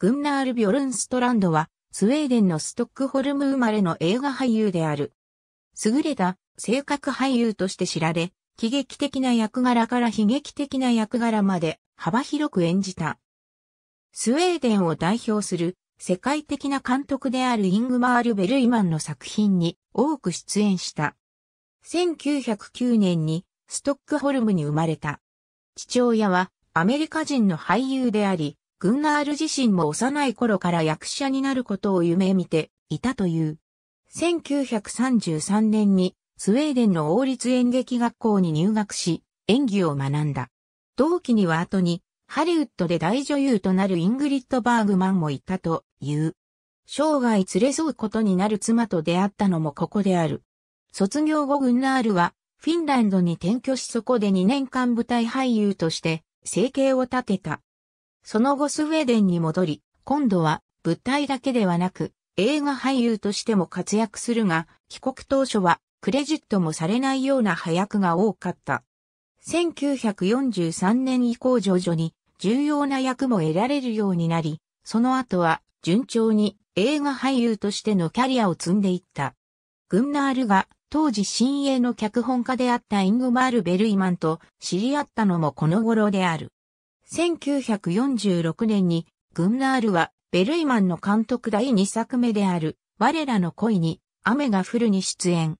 グンナール・ビョルンストランドは、スウェーデンのストックホルム生まれの映画俳優である。優れた性格俳優として知られ、喜劇的な役柄から悲劇的な役柄まで幅広く演じた。スウェーデンを代表する世界的な監督であるイングマール・ベルイマンの作品に多く出演した。1909年にストックホルムに生まれた。父親はアメリカ人の俳優であり、グンナール自身も幼い頃から役者になることを夢見ていたという。1933年にスウェーデンの王立演劇学校に入学し、演技を学んだ。同期には後に、ハリウッドで大女優となるイングリッド・バーグマンもいたという。生涯連れ添うことになる妻と出会ったのもここである。卒業後グンナールは、フィンランドに転居しそこで2年間舞台俳優として、生計を立てた。その後スウェーデンに戻り、今度は舞台だけではなく、映画俳優としても活躍するが、帰国当初はクレジットもされないような配役が多かった。1943年以降徐々に重要な役も得られるようになり、その後は順調に映画俳優としてのキャリアを積んでいった。グンナールが当時新鋭の脚本家であったイングマール・ベルイマンと知り合ったのもこの頃である。1946年に、グンナールは、ベルイマンの監督第2作目である、我らの恋に、雨が降るに出演。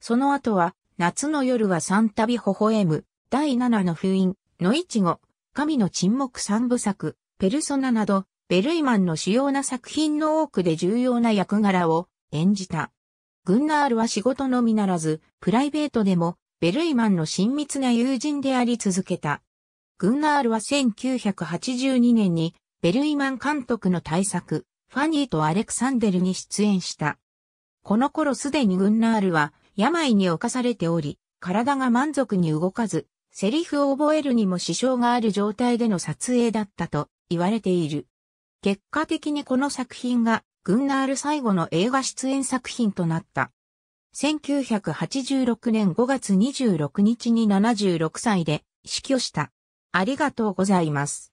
その後は、夏の夜は三度微笑む、第7の封印、のいちご、神の沈黙三部作、ペルソナなど、ベルイマンの主要な作品の多くで重要な役柄を演じた。グンナールは仕事のみならず、プライベートでも、ベルイマンの親密な友人であり続けた。グンナールは1982年にベルイマン監督の大作、ファニーとアレクサンデルに出演した。この頃すでにグンナールは病に侵されており、体が満足に動かず、セリフを覚えるにも支障がある状態での撮影だったと言われている。結果的にこの作品がグンナール最後の映画出演作品となった。1986年5月26日に76歳で死去した。ありがとうございます。